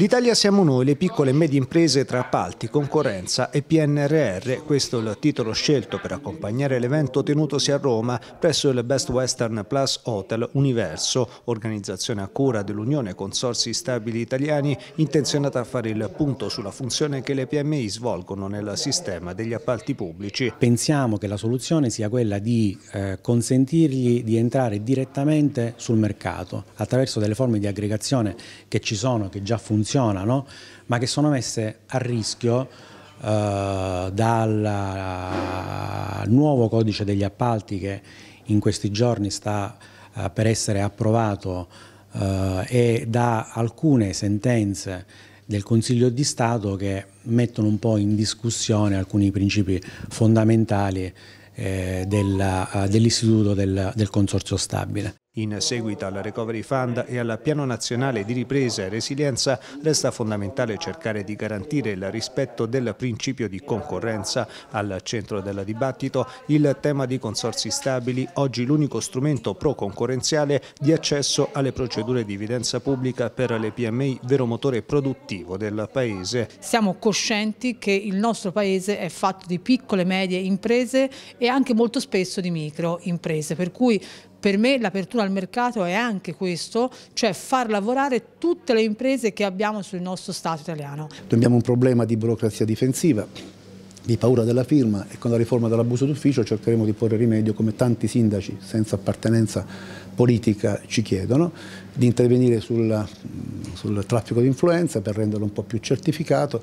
L'Italia siamo noi, le piccole e medie imprese tra appalti, concorrenza e PNRR, questo è il titolo scelto per accompagnare l'evento tenutosi a Roma presso il Best Western Plus Hotel Universo, organizzazione a cura dell'Unione Consorsi Stabili Italiani, intenzionata a fare il punto sulla funzione che le PMI svolgono nel sistema degli appalti pubblici. Pensiamo che la soluzione sia quella di eh, consentirgli di entrare direttamente sul mercato attraverso delle forme di aggregazione che ci sono, che già funzionano funzionano, ma che sono messe a rischio eh, dal eh, nuovo codice degli appalti che in questi giorni sta eh, per essere approvato eh, e da alcune sentenze del Consiglio di Stato che mettono un po' in discussione alcuni principi fondamentali eh, eh, dell'istituto del, del consorzio stabile. In seguito al Recovery Fund e al Piano Nazionale di Ripresa e Resilienza resta fondamentale cercare di garantire il rispetto del principio di concorrenza. Al centro del dibattito il tema di consorsi stabili, oggi l'unico strumento pro-concorrenziale di accesso alle procedure di evidenza pubblica per le PMI, vero motore produttivo del Paese. Siamo coscienti che il nostro Paese è fatto di piccole e medie imprese e anche molto spesso di micro imprese, per cui per me l'apertura al mercato è anche questo, cioè far lavorare tutte le imprese che abbiamo sul nostro Stato italiano. Abbiamo un problema di burocrazia difensiva, di paura della firma e con la riforma dell'abuso d'ufficio cercheremo di porre rimedio come tanti sindaci senza appartenenza politica ci chiedono, di intervenire sul, sul traffico di influenza per renderlo un po' più certificato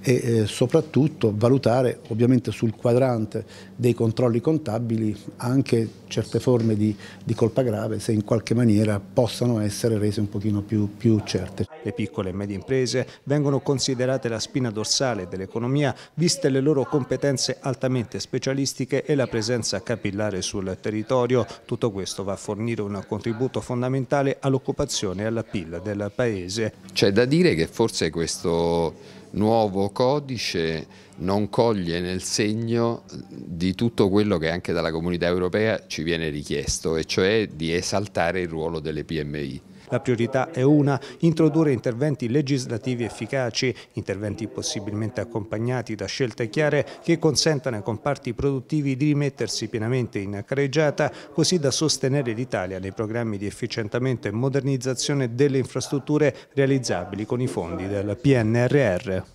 e eh, soprattutto valutare ovviamente sul quadrante dei controlli contabili anche certe forme di, di colpa grave se in qualche maniera possano essere rese un pochino più, più certe. Le piccole e medie imprese vengono considerate la spina dorsale dell'economia, viste le loro competenze altamente specialistiche e la presenza capillare sul territorio. Tutto questo va a fornire un contributo fondamentale all'occupazione e alla PIL del Paese. C'è da dire che forse questo nuovo codice non coglie nel segno di tutto quello che anche dalla comunità europea ci viene richiesto, e cioè di esaltare il ruolo delle PMI. La priorità è una, introdurre interventi legislativi efficaci, interventi possibilmente accompagnati da scelte chiare che consentano ai comparti produttivi di rimettersi pienamente in careggiata, così da sostenere l'Italia nei programmi di efficientamento e modernizzazione delle infrastrutture realizzabili con i fondi del PNRR.